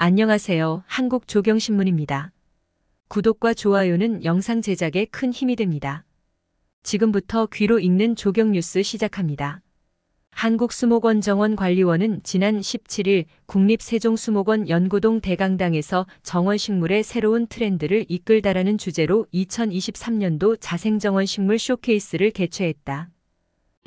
안녕하세요. 한국조경신문입니다. 구독과 좋아요는 영상 제작에 큰 힘이 됩니다. 지금부터 귀로 읽는 조경뉴스 시작합니다. 한국수목원 정원 관리원은 지난 17일 국립세종수목원 연고동 대강당에서 정원식물의 새로운 트렌드를 이끌다라는 주제로 2023년도 자생정원식물 쇼케이스를 개최했다.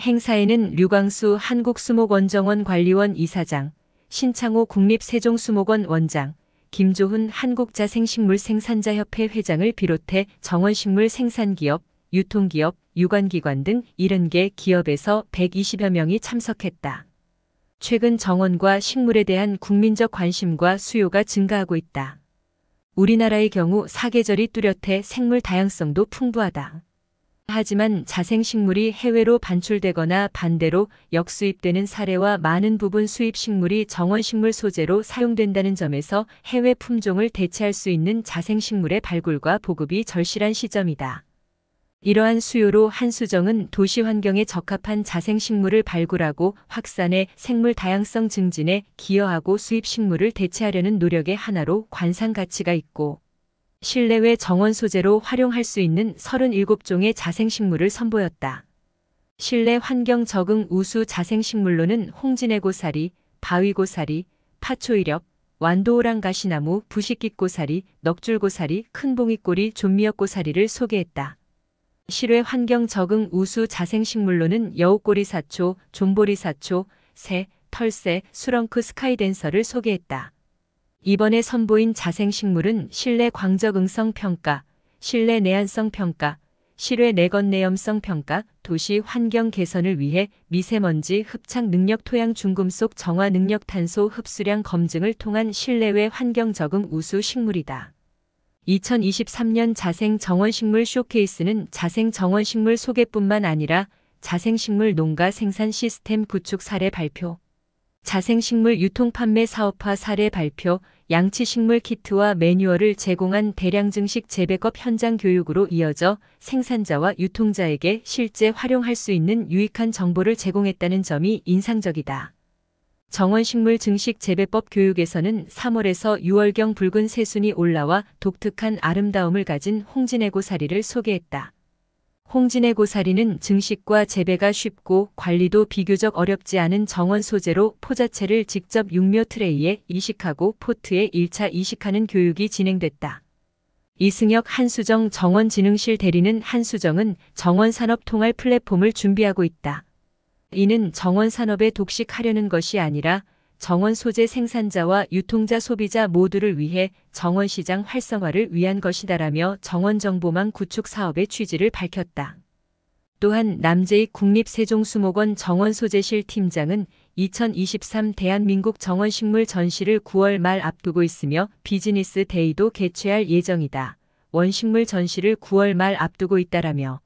행사에는 류광수 한국수목원 정원 관리원 이사장, 신창호 국립세종수목원 원장, 김조훈 한국자생식물 생산자협회 회장을 비롯해 정원식물 생산기업, 유통기업, 유관기관 등 70개 기업에서 120여 명이 참석했다. 최근 정원과 식물에 대한 국민적 관심과 수요가 증가하고 있다. 우리나라의 경우 사계절이 뚜렷해 생물 다양성도 풍부하다. 하지만 자생식물이 해외로 반출되거나 반대로 역수입되는 사례와 많은 부분 수입식물이 정원식물 소재로 사용된다는 점에서 해외 품종을 대체할 수 있는 자생식물의 발굴과 보급이 절실한 시점이다. 이러한 수요로 한수정은 도시 환경에 적합한 자생식물을 발굴하고 확산해 생물 다양성 증진에 기여하고 수입식물을 대체하려는 노력의 하나로 관상 가치가 있고 실내외 정원 소재로 활용할 수 있는 37종의 자생식물을 선보였다. 실내 환경 적응 우수 자생식물로는 홍진해고사리, 바위고사리, 파초이력, 완도오랑 가시나무, 부식깃고사리, 넉줄고사리, 큰봉이꼬리, 존미역고사리를 소개했다. 실외 환경 적응 우수 자생식물로는 여우꼬리 사초, 존보리 사초, 새, 털새, 수렁크 스카이댄서를 소개했다. 이번에 선보인 자생식물은 실내 광적응성 평가, 실내 내한성 평가, 실외 내건 내염성 평가, 도시 환경 개선을 위해 미세먼지 흡착 능력 토양 중금속 정화 능력 탄소 흡수량 검증을 통한 실내외 환경 적응 우수 식물이다. 2023년 자생 정원식물 쇼케이스는 자생 정원식물 소개뿐만 아니라 자생식물 농가 생산 시스템 구축 사례 발표, 자생식물 유통 판매 사업화 사례 발표, 양치식물 키트와 매뉴얼을 제공한 대량 증식 재배법 현장 교육으로 이어져 생산자와 유통자에게 실제 활용할 수 있는 유익한 정보를 제공했다는 점이 인상적이다. 정원식물 증식 재배법 교육에서는 3월에서 6월경 붉은 새순이 올라와 독특한 아름다움을 가진 홍진해고사리를 소개했다. 홍진의 고사리는 증식과 재배가 쉽고 관리도 비교적 어렵지 않은 정원 소재로 포자채를 직접 육묘 트레이에 이식하고 포트에 1차 이식하는 교육이 진행됐다. 이승혁 한수정 정원진흥실 대리는 한수정은 정원산업 통할 플랫폼을 준비하고 있다. 이는 정원산업에 독식하려는 것이 아니라 정원 소재 생산자와 유통자 소비자 모두를 위해 정원 시장 활성화를 위한 것이다라며 정원 정보망 구축 사업의 취지를 밝혔다. 또한 남재익 국립세종수목원 정원소재실 팀장은 2023 대한민국 정원식물 전시를 9월 말 앞두고 있으며 비즈니스 데이도 개최할 예정이다. 원식물 전시를 9월 말 앞두고 있다라며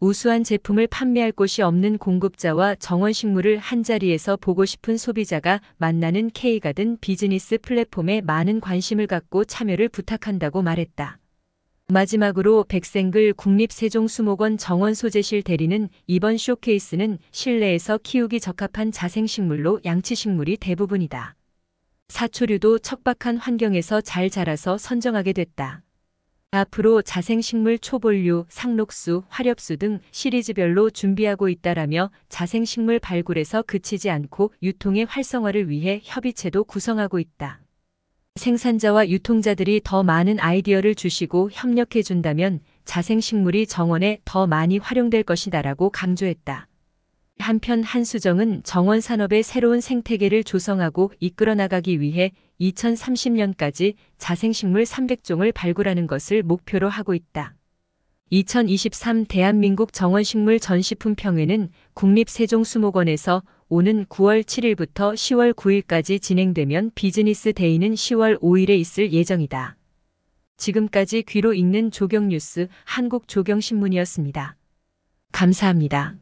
우수한 제품을 판매할 곳이 없는 공급자와 정원식물을 한자리에서 보고 싶은 소비자가 만나는 K가든 비즈니스 플랫폼에 많은 관심을 갖고 참여를 부탁한다고 말했다. 마지막으로 백생글 국립세종수목원 정원소재실 대리는 이번 쇼케이스는 실내에서 키우기 적합한 자생식물로 양치식물이 대부분이다. 사초류도 척박한 환경에서 잘 자라서 선정하게 됐다. 앞으로 자생식물 초볼류, 상록수, 화렵수 등 시리즈별로 준비하고 있다라며 자생식물 발굴에서 그치지 않고 유통의 활성화를 위해 협의체도 구성하고 있다. 생산자와 유통자들이 더 많은 아이디어를 주시고 협력해준다면 자생식물이 정원에 더 많이 활용될 것이다라고 강조했다. 한편 한수정은 정원산업의 새로운 생태계를 조성하고 이끌어나가기 위해 2030년까지 자생식물 300종을 발굴하는 것을 목표로 하고 있다. 2023 대한민국 정원식물 전시품 평회는 국립세종수목원에서 오는 9월 7일부터 10월 9일까지 진행되면 비즈니스 데이는 10월 5일에 있을 예정이다. 지금까지 귀로 읽는 조경뉴스 한국조경신문이었습니다. 감사합니다.